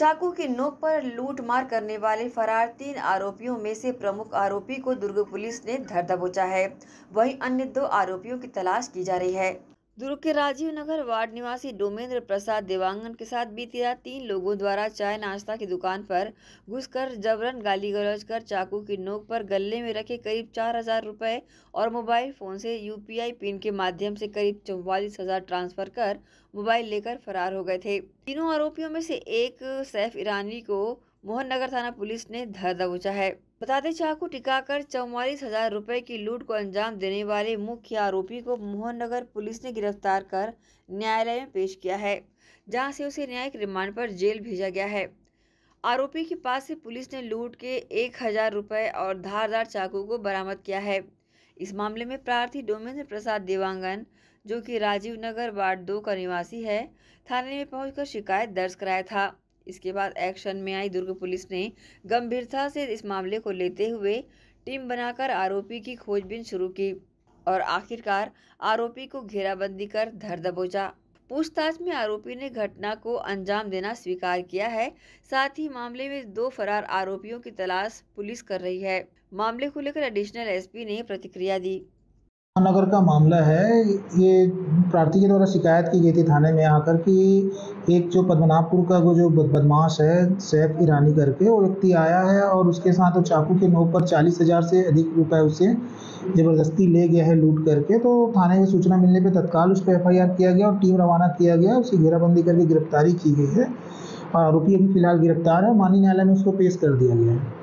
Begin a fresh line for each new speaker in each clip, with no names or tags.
चाकू की नोक पर लूटमार करने वाले फरार तीन आरोपियों में से प्रमुख आरोपी को दुर्ग पुलिस ने धर दबोचा है वहीं अन्य दो आरोपियों की तलाश की जा रही है दुर्ग के राजीव नगर वार्ड निवासी डोमेंद्र प्रसाद देवांगन के साथ बीती रात तीन लोगों द्वारा चाय नाश्ता की दुकान पर घुसकर जबरन गाली गलौज कर चाकू की नोक पर गले में रखे करीब चार हजार रुपये और मोबाइल फोन से यूपीआई पिन के माध्यम से करीब चौवालीस हजार ट्रांसफर कर मोबाइल लेकर फरार हो गए थे तीनों आरोपियों में से एक सैफ ईरानी को मोहन नगर थाना पुलिस ने धर दबोचा है बताते चाकू टिका कर चौवालीस हजार रुपए की लूट को अंजाम देने वाले मुख्य आरोपी को मोहन नगर पुलिस ने गिरफ्तार कर न्यायालय में पेश किया है जहां से उसे न्यायिक रिमांड पर जेल भेजा गया है आरोपी के पास से पुलिस ने लूट के एक हजार रुपए और धारदार चाकू को बरामद किया है इस मामले में प्रार्थी डोमेंद्र प्रसाद देवांगन जो कि राजीव नगर वार्ड दो का निवासी है थाने में पहुंचकर शिकायत दर्ज कराया था इसके बाद एक्शन में आई दुर्ग पुलिस ने गंभीरता से इस मामले को लेते हुए टीम बनाकर आरोपी की खोजबीन शुरू की और आखिरकार आरोपी को घेराबंदी कर धर दबोचा पूछताछ में आरोपी ने घटना को अंजाम देना स्वीकार किया है साथ ही मामले में दो फरार आरोपियों की तलाश पुलिस कर रही है मामले को लेकर एडिशनल एसपी ने प्रतिक्रिया दी
नगर का मामला है ये प्रार्थी के द्वारा शिकायत की गई थी थाने में आकर कि एक जो पद्मनाभपुर का वो जो बदमाश है सैफ ईरानी करके वो व्यक्ति आया है और उसके साथ वो चाकू के नोक पर चालीस हज़ार से अधिक रुपए उसे ज़बरदस्ती ले गया है लूट करके तो थाने में सूचना मिलने पर तत्काल उस पर एफ किया गया और टीम रवाना किया गया उसकी घेराबंदी करके गिरफ्तारी की गई है और आरोपी अभी फिलहाल गिरफ्तार है मानी न्यायालय में उसको पेश कर दिया गया है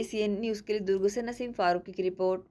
एसीएन न्यूज़ के लिए दुर्ग नसीम फारूकी की रिपोर्ट